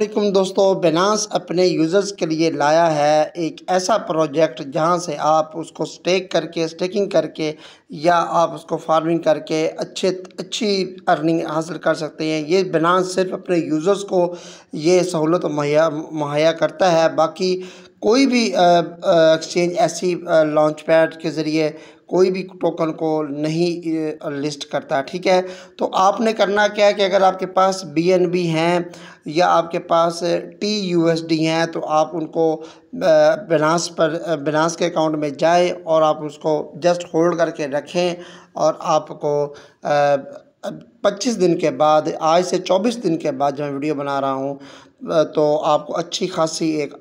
अलकुम दोस्तों बेनास अपने यूज़र्स के लिए लाया है एक ऐसा प्रोजेक्ट जहां से आप उसको स्टेक करके स्टेकिंग करके या आप उसको फार्मिंग करके अच्छे अच्छी अर्निंग हासिल कर सकते हैं ये बेनास सिर्फ अपने यूज़र्स को ये सहूलत मुहैया मुहैया करता है बाकी कोई भी एक्सचेंज ऐसी लॉन्च पैड के ज़रिए कोई भी टोकन को नहीं लिस्ट करता ठीक है तो आपने करना क्या है कि अगर आपके पास बी एन बी हैं या आपके पास टी यू एस डी हैं तो आप उनको बिनास पर बिनास के अकाउंट में जाए और आप उसको जस्ट होल्ड करके रखें और आपको पच्चीस दिन के बाद आज से चौबीस दिन के बाद जो मैं वीडियो बना रहा हूँ तो आपको अच्छी खासी एक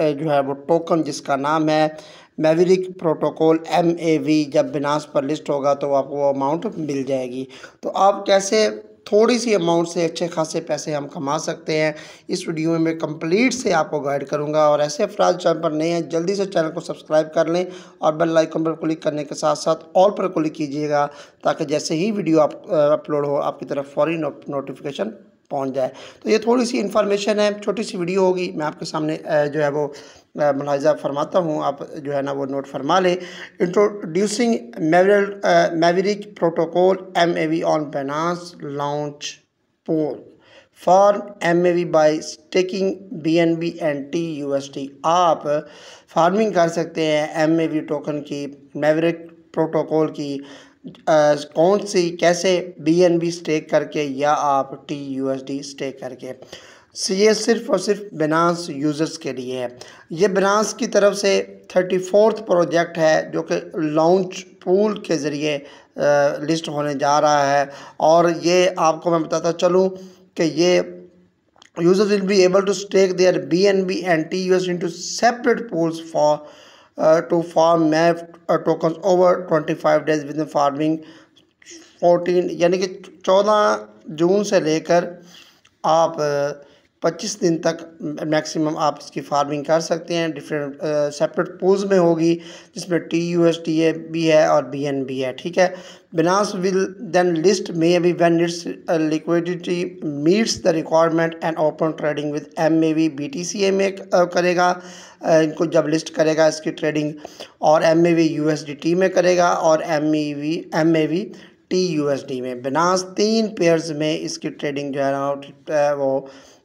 जो है वो टोकन जिसका नाम है Maverick protocol M A V जब बिनास पर लिस्ट होगा तो आपको वो अमाउंट मिल जाएगी तो आप कैसे थोड़ी सी अमाउंट से अच्छे खासे पैसे हम कमा सकते हैं इस वीडियो में मैं कंप्लीट से आपको गाइड करूंगा और ऐसे अफराज चैनल पर नए हैं जल्दी से चैनल को सब्सक्राइब कर लें और बेल आइकन पर क्लिक करने के साथ साथ ऑल पर क्लिक कीजिएगा ताकि जैसे ही वीडियो आप अपलोड हो आपकी तरफ फ़ौरी नोटिफिकेशन पहुंच जाए तो ये थोड़ी सी इन्फॉर्मेशन है छोटी सी वीडियो होगी मैं आपके सामने जो है वो मुलाजा फरमाता हूँ आप जो है ना वो नोट फरमा लें introducing Maverick Maverick protocol M A V on Binance launch pool farm M A V by staking B N B and T U S T आप फार्मिंग कर सकते हैं एम ए वी टोकन की Maverick protocol की कौन सी कैसे B N B stake करके या आप T U S D stake करके ये सिर्फ और सिर्फ बिनास यूज़र्स के लिए है ये बिनास की तरफ से थर्टी फोर्थ प्रोजेक्ट है जो कि लॉन्च पूल के ज़रिए लिस्ट होने जा रहा है और ये आपको मैं बताता चलूँ कि ये users will be be to stake their BNB and into separate pools for to farm map tokens over 25 days within farming 14 यानी कि 14 जून से लेकर आप 25 दिन तक मैक्सिमम आप इसकी फार्मिंग कर सकते हैं डिफरेंट सेपरेट पोज में होगी जिसमें T U S T A B है और बी एन बी है ठीक है Binance will then list may be when its liquidity meets the requirement and open trading with M A V B T C A में करेगा इनको जब list करेगा इसकी ट्रेडिंग और M A V U S D T में करेगा और M E V M A V T U S D में बिनास तीन पेयर्स में इसकी ट्रेडिंग जो है ना वो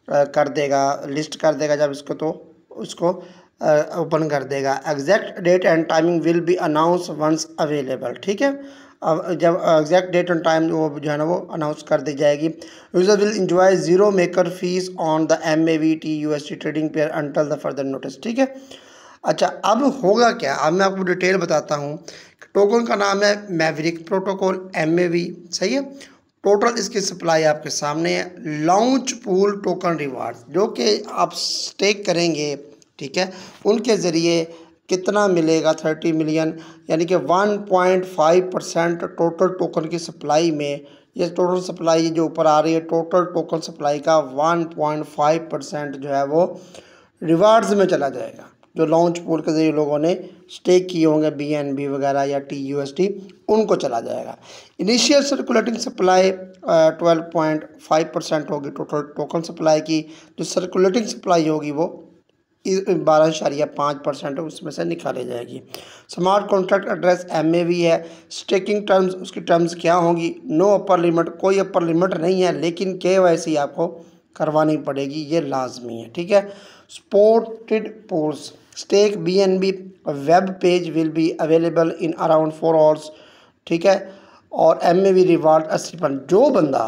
कर देगा लिस्ट कर देगा जब इसको तो उसको ओपन कर देगा exact date and timing will be announce once available ठीक है अब जब एग्जैक्ट डेट एंड टाइम वो जो है ना वो अनाउंस कर दी जाएगी user will enjoy zero maker fee on the M A V T U S T trading pair until the further notice ठीक है अच्छा अब होगा क्या अब मैं आपको डिटेल बताता हूँ टोकन का नाम है Maverick protocol M A V सही है टोटल इसकी सप्लाई आपके सामने है लॉन्च पूल टोकन रिवार्ड जो कि आप स्टेक करेंगे ठीक है उनके ज़रिए कितना मिलेगा थर्टी मिलियन यानी कि one point five percent total token की सप्लाई में ये टोटल सप्लाई जो ऊपर आ रही है टोटल टोकन सप्लाई का वन पॉइंट फाइव परसेंट जो है वो रिवार्ड्स में चला जाएगा जो लॉन्च पूल के जरिए लोगों ने स्टेक किए होंगे बी एन बी वगैरह या टी यू एस टी उनको चला जाएगा initial circulating supply twelve point five percent होगी टोटल टोकन सप्लाई की जो सर्कुलेटिंग सप्लाई होगी वो बारह इशारिया पाँच परसेंट उसमें से निकाली जाएगी smart contract address M A V है स्टेकिंग टर्म्स उसकी टर्म्स क्या होंगी नो अपर लिमिट कोई अपर लिमिट नहीं है लेकिन के वाई सी आपको करवानी पड़ेगी ये लाजमी है ठीक है supported pools stake be web page will be available in around four hours ठीक है और एम ए वी रिवार्ड अस्सी पर जो बंदा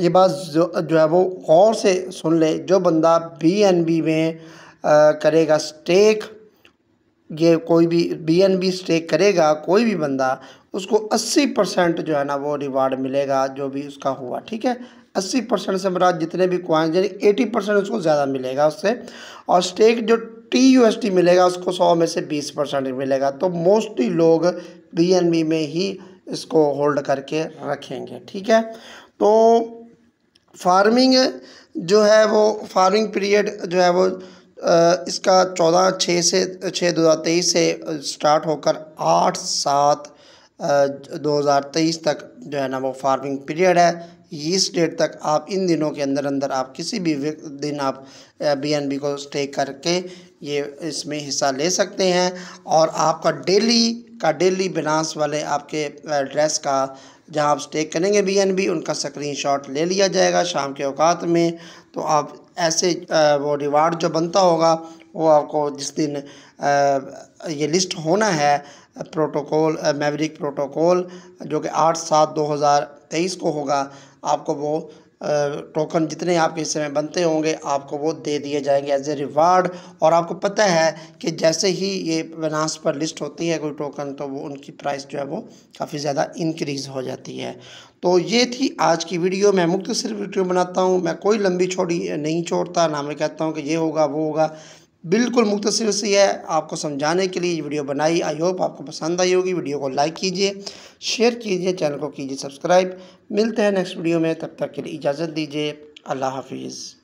ये बात जो जो है वो गौर से सुन ले जो बंदा बी एन बी में आ, करेगा स्टेक ये कोई भी बी एन बी स्टेक करेगा कोई भी बंदा उसको 80 परसेंट जो है ना वो रिवार्ड मिलेगा जो भी उसका हुआ ठीक है 80 परसेंट से मेरा जितने भी क्वाइन यानी 80 परसेंट उसको ज़्यादा मिलेगा उससे और स्टेक जो टी मिलेगा उसको सौ में से बीस परसेंट मिलेगा तो मोस्टली लोग बी में ही इसको होल्ड करके रखेंगे ठीक है तो फार्मिंग जो है वो फार्मिंग पीरियड जो है वो इसका चौदह छः से छः दो हज़ार तेईस से स्टार्ट होकर आठ सात दो हज़ार तेईस तक जो है ना वो फार्मिंग पीरियड है इस डेट तक आप इन दिनों के अंदर अंदर आप किसी भी दिन आप बीएनबी को स्टे करके ये इसमें हिस्सा ले सकते हैं और आपका डेली का डेली बिनास वाले आपके एड्रेस का जहां आप स्टे करेंगे बीएनबी उनका स्क्रीनशॉट ले लिया जाएगा शाम के अवकात में तो आप ऐसे वो रिवार्ड जो बनता होगा वो आपको जिस दिन ये लिस्ट होना है प्रोटोकॉल मैवरिक प्रोटोकॉल जो कि आठ सात दो हज़ार तेईस को होगा आपको वो टोकन जितने आपके हिस्से में बनते होंगे आपको वो दे दिए जाएंगे एज ए रिवार्ड और आपको पता है कि जैसे ही ये बनास पर लिस्ट होती है कोई टोकन तो वो उनकी प्राइस जो है वो काफ़ी ज़्यादा इंक्रीज़ हो जाती है तो ये थी आज की वीडियो मैं मुख्त सिर्फ वीडियो बनाता हूँ मैं कोई लंबी छोड़ी नहीं छोड़ता ना मैं कहता हूँ कि ये होगा वो होगा बिल्कुल मुख्तर सी है आपको समझाने के लिए ये वीडियो बनाई आई होप आपको पसंद आई होगी वीडियो को लाइक कीजिए शेयर कीजिए चैनल को कीजिए सब्सक्राइब मिलते हैं नेक्स्ट वीडियो में तब तक के लिए इजाज़त दीजिए अल्लाह हाफिज़